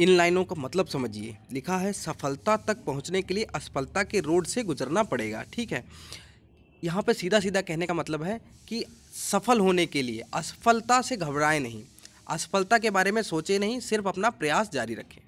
इन लाइनों का मतलब समझिए लिखा है सफलता तक पहुंचने के लिए असफलता के रोड से गुजरना पड़ेगा ठीक है यहाँ पर सीधा सीधा कहने का मतलब है कि सफल होने के लिए असफलता से घबराएं नहीं असफलता के बारे में सोचें नहीं सिर्फ अपना प्रयास जारी रखें